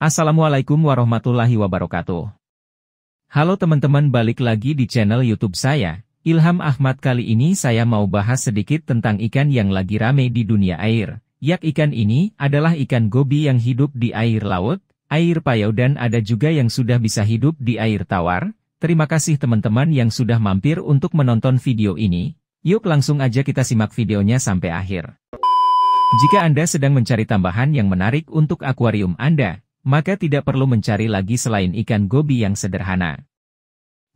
Assalamualaikum warahmatullahi wabarakatuh. Halo teman-teman balik lagi di channel Youtube saya, Ilham Ahmad kali ini saya mau bahas sedikit tentang ikan yang lagi rame di dunia air. Yak ikan ini adalah ikan gobi yang hidup di air laut, air payau dan ada juga yang sudah bisa hidup di air tawar. Terima kasih teman-teman yang sudah mampir untuk menonton video ini. Yuk langsung aja kita simak videonya sampai akhir. Jika Anda sedang mencari tambahan yang menarik untuk akuarium Anda, maka tidak perlu mencari lagi selain ikan gobi yang sederhana.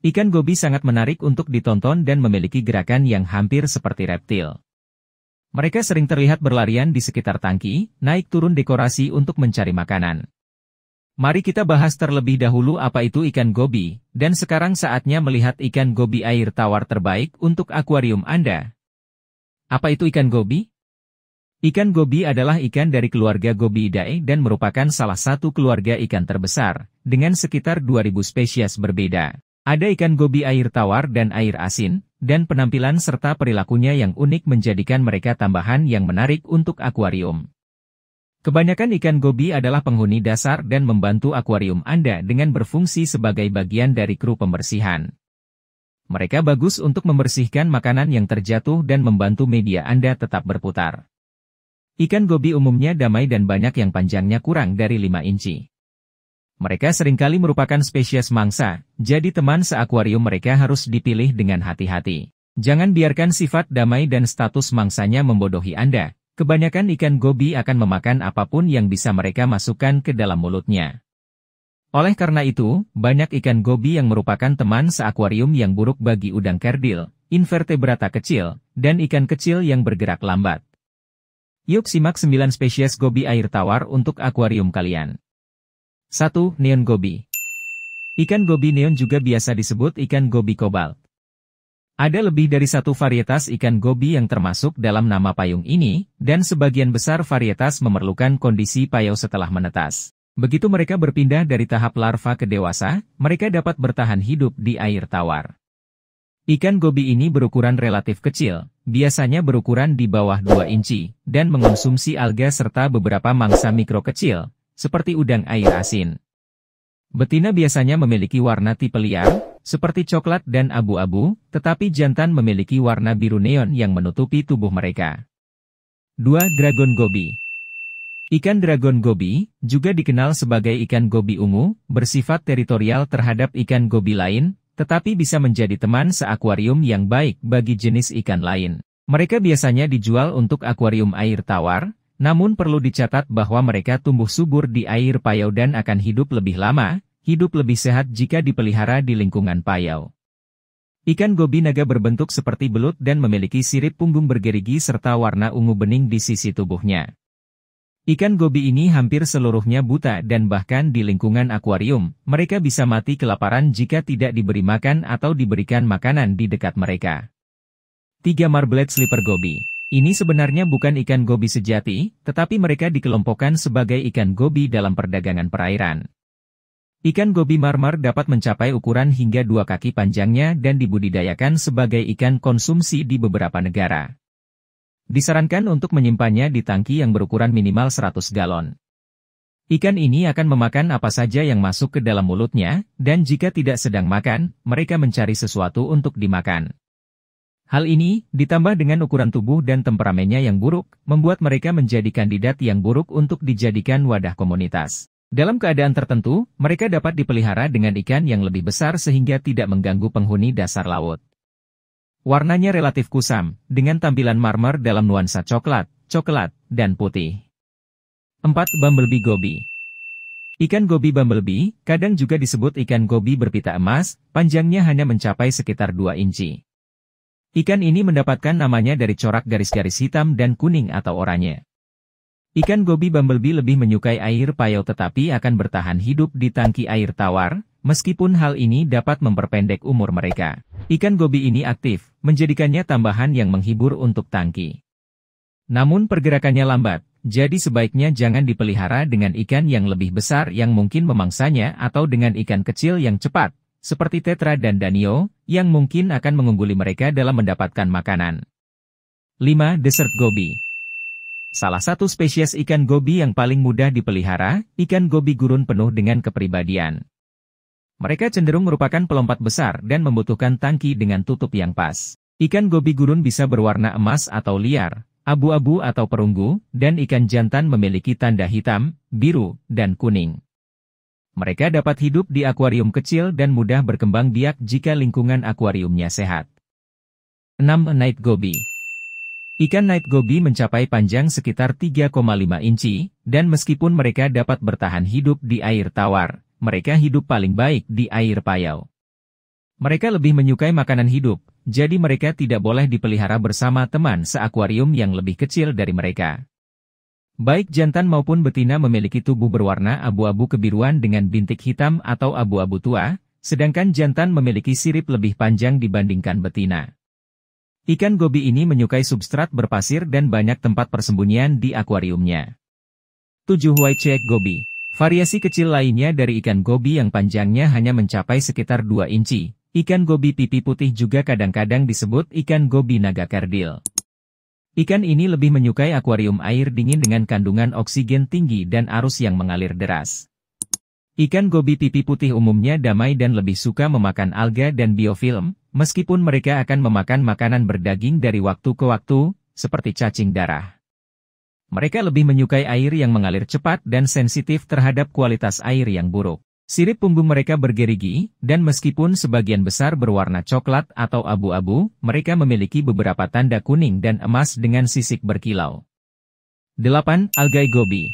Ikan gobi sangat menarik untuk ditonton dan memiliki gerakan yang hampir seperti reptil. Mereka sering terlihat berlarian di sekitar tangki, naik turun dekorasi untuk mencari makanan. Mari kita bahas terlebih dahulu apa itu ikan gobi, dan sekarang saatnya melihat ikan gobi air tawar terbaik untuk akuarium Anda. Apa itu ikan gobi? Ikan gobi adalah ikan dari keluarga Gobiidae dan merupakan salah satu keluarga ikan terbesar, dengan sekitar 2000 spesies berbeda. Ada ikan gobi air tawar dan air asin, dan penampilan serta perilakunya yang unik menjadikan mereka tambahan yang menarik untuk akuarium. Kebanyakan ikan gobi adalah penghuni dasar dan membantu akuarium Anda dengan berfungsi sebagai bagian dari kru pembersihan. Mereka bagus untuk membersihkan makanan yang terjatuh dan membantu media Anda tetap berputar. Ikan gobi umumnya damai dan banyak yang panjangnya kurang dari 5 inci. Mereka seringkali merupakan spesies mangsa, jadi teman seakuarium mereka harus dipilih dengan hati-hati. Jangan biarkan sifat damai dan status mangsanya membodohi Anda. Kebanyakan ikan gobi akan memakan apapun yang bisa mereka masukkan ke dalam mulutnya. Oleh karena itu, banyak ikan gobi yang merupakan teman seakuarium yang buruk bagi udang kerdil, invertebrata kecil, dan ikan kecil yang bergerak lambat. Yuk simak 9 spesies gobi air tawar untuk akuarium kalian. 1. Neon gobi. Ikan gobi neon juga biasa disebut ikan gobi kobal. Ada lebih dari satu varietas ikan gobi yang termasuk dalam nama payung ini, dan sebagian besar varietas memerlukan kondisi payau setelah menetas. Begitu mereka berpindah dari tahap larva ke dewasa, mereka dapat bertahan hidup di air tawar. Ikan gobi ini berukuran relatif kecil, biasanya berukuran di bawah 2 inci, dan mengonsumsi alga serta beberapa mangsa mikro kecil, seperti udang air asin. Betina biasanya memiliki warna tipe liar, seperti coklat dan abu-abu, tetapi jantan memiliki warna biru neon yang menutupi tubuh mereka. 2. Dragon Gobi Ikan dragon gobi, juga dikenal sebagai ikan gobi ungu, bersifat teritorial terhadap ikan gobi lain, tetapi bisa menjadi teman seakuarium yang baik bagi jenis ikan lain. Mereka biasanya dijual untuk akuarium air tawar, namun perlu dicatat bahwa mereka tumbuh subur di air payau dan akan hidup lebih lama, hidup lebih sehat jika dipelihara di lingkungan payau. Ikan gobi naga berbentuk seperti belut dan memiliki sirip punggung bergerigi serta warna ungu bening di sisi tubuhnya. Ikan gobi ini hampir seluruhnya buta dan bahkan di lingkungan akuarium, mereka bisa mati kelaparan jika tidak diberi makan atau diberikan makanan di dekat mereka. 3. Marblet Slipper Gobi Ini sebenarnya bukan ikan gobi sejati, tetapi mereka dikelompokkan sebagai ikan gobi dalam perdagangan perairan. Ikan gobi marmar dapat mencapai ukuran hingga dua kaki panjangnya dan dibudidayakan sebagai ikan konsumsi di beberapa negara. Disarankan untuk menyimpannya di tangki yang berukuran minimal 100 galon. Ikan ini akan memakan apa saja yang masuk ke dalam mulutnya, dan jika tidak sedang makan, mereka mencari sesuatu untuk dimakan. Hal ini, ditambah dengan ukuran tubuh dan temperamennya yang buruk, membuat mereka menjadi kandidat yang buruk untuk dijadikan wadah komunitas. Dalam keadaan tertentu, mereka dapat dipelihara dengan ikan yang lebih besar sehingga tidak mengganggu penghuni dasar laut. Warnanya relatif kusam, dengan tampilan marmer dalam nuansa coklat, coklat, dan putih. 4. Bumblebee Gobi Ikan gobi bumblebee, kadang juga disebut ikan gobi berpita emas, panjangnya hanya mencapai sekitar 2 inci. Ikan ini mendapatkan namanya dari corak garis-garis hitam dan kuning atau oranye. Ikan gobi bumblebee lebih menyukai air payau tetapi akan bertahan hidup di tangki air tawar, Meskipun hal ini dapat memperpendek umur mereka, ikan gobi ini aktif, menjadikannya tambahan yang menghibur untuk tangki. Namun pergerakannya lambat, jadi sebaiknya jangan dipelihara dengan ikan yang lebih besar yang mungkin memangsanya atau dengan ikan kecil yang cepat, seperti tetra dan danio, yang mungkin akan mengungguli mereka dalam mendapatkan makanan. 5. Desert Gobi Salah satu spesies ikan gobi yang paling mudah dipelihara, ikan gobi gurun penuh dengan kepribadian. Mereka cenderung merupakan pelompat besar dan membutuhkan tangki dengan tutup yang pas. Ikan gobi gurun bisa berwarna emas atau liar, abu-abu atau perunggu, dan ikan jantan memiliki tanda hitam, biru, dan kuning. Mereka dapat hidup di akuarium kecil dan mudah berkembang biak jika lingkungan akuariumnya sehat. 6. Night Gobi Ikan night gobi mencapai panjang sekitar 3,5 inci, dan meskipun mereka dapat bertahan hidup di air tawar, mereka hidup paling baik di air payau. Mereka lebih menyukai makanan hidup, jadi mereka tidak boleh dipelihara bersama teman seakuarium yang lebih kecil dari mereka. Baik jantan maupun betina memiliki tubuh berwarna abu-abu kebiruan dengan bintik hitam atau abu-abu tua, sedangkan jantan memiliki sirip lebih panjang dibandingkan betina. Ikan gobi ini menyukai substrat berpasir dan banyak tempat persembunyian di akuariumnya. 7 White Check Gobi Variasi kecil lainnya dari ikan gobi yang panjangnya hanya mencapai sekitar 2 inci. Ikan gobi pipi putih juga kadang-kadang disebut ikan gobi naga kardil. Ikan ini lebih menyukai akuarium air dingin dengan kandungan oksigen tinggi dan arus yang mengalir deras. Ikan gobi pipi putih umumnya damai dan lebih suka memakan alga dan biofilm, meskipun mereka akan memakan makanan berdaging dari waktu ke waktu, seperti cacing darah. Mereka lebih menyukai air yang mengalir cepat dan sensitif terhadap kualitas air yang buruk. Sirip punggung mereka bergerigi, dan meskipun sebagian besar berwarna coklat atau abu-abu, mereka memiliki beberapa tanda kuning dan emas dengan sisik berkilau. 8. Algae Gobi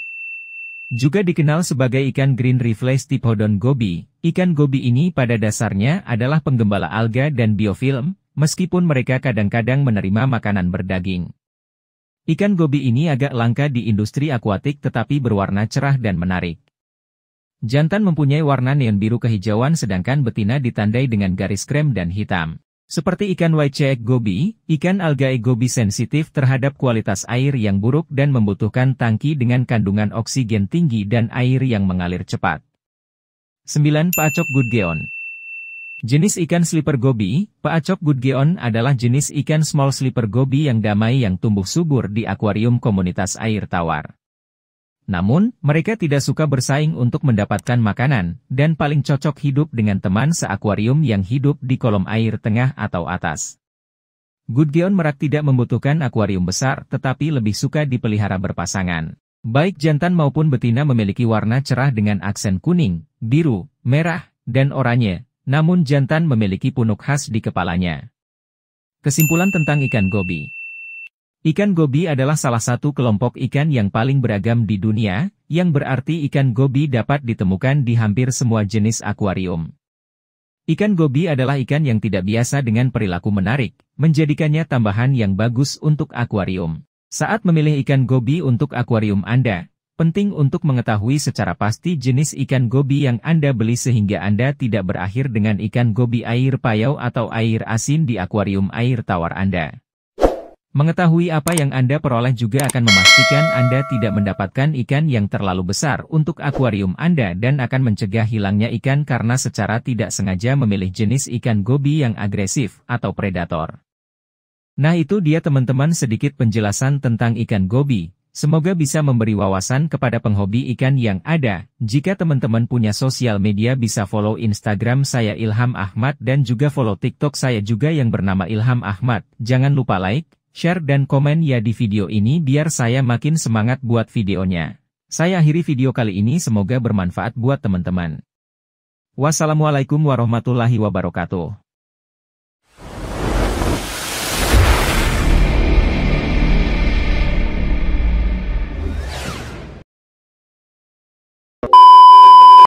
Juga dikenal sebagai ikan green reflex tipodon gobi, ikan gobi ini pada dasarnya adalah penggembala alga dan biofilm, meskipun mereka kadang-kadang menerima makanan berdaging. Ikan gobi ini agak langka di industri akuatik tetapi berwarna cerah dan menarik. Jantan mempunyai warna neon biru kehijauan sedangkan betina ditandai dengan garis krem dan hitam. Seperti ikan white YCX gobi, ikan algae gobi sensitif terhadap kualitas air yang buruk dan membutuhkan tangki dengan kandungan oksigen tinggi dan air yang mengalir cepat. 9. Pacok Gudgeon Jenis ikan slipper goby, Paacok gudgeon adalah jenis ikan small slipper goby yang damai yang tumbuh subur di akuarium komunitas air tawar. Namun, mereka tidak suka bersaing untuk mendapatkan makanan, dan paling cocok hidup dengan teman seakuarium yang hidup di kolom air tengah atau atas. Gudgeon merak tidak membutuhkan akuarium besar tetapi lebih suka dipelihara berpasangan. Baik jantan maupun betina memiliki warna cerah dengan aksen kuning, biru, merah, dan oranye, namun jantan memiliki punuk khas di kepalanya. Kesimpulan tentang ikan gobi. Ikan gobi adalah salah satu kelompok ikan yang paling beragam di dunia, yang berarti ikan gobi dapat ditemukan di hampir semua jenis akuarium. Ikan gobi adalah ikan yang tidak biasa dengan perilaku menarik, menjadikannya tambahan yang bagus untuk akuarium. Saat memilih ikan gobi untuk akuarium Anda, Penting untuk mengetahui secara pasti jenis ikan gobi yang Anda beli sehingga Anda tidak berakhir dengan ikan gobi air payau atau air asin di akuarium air tawar Anda. Mengetahui apa yang Anda peroleh juga akan memastikan Anda tidak mendapatkan ikan yang terlalu besar untuk akuarium Anda dan akan mencegah hilangnya ikan karena secara tidak sengaja memilih jenis ikan gobi yang agresif atau predator. Nah itu dia teman-teman sedikit penjelasan tentang ikan gobi, Semoga bisa memberi wawasan kepada penghobi ikan yang ada. Jika teman-teman punya sosial media bisa follow Instagram saya Ilham Ahmad dan juga follow TikTok saya juga yang bernama Ilham Ahmad. Jangan lupa like, share dan komen ya di video ini biar saya makin semangat buat videonya. Saya akhiri video kali ini semoga bermanfaat buat teman-teman. Wassalamualaikum warahmatullahi wabarakatuh.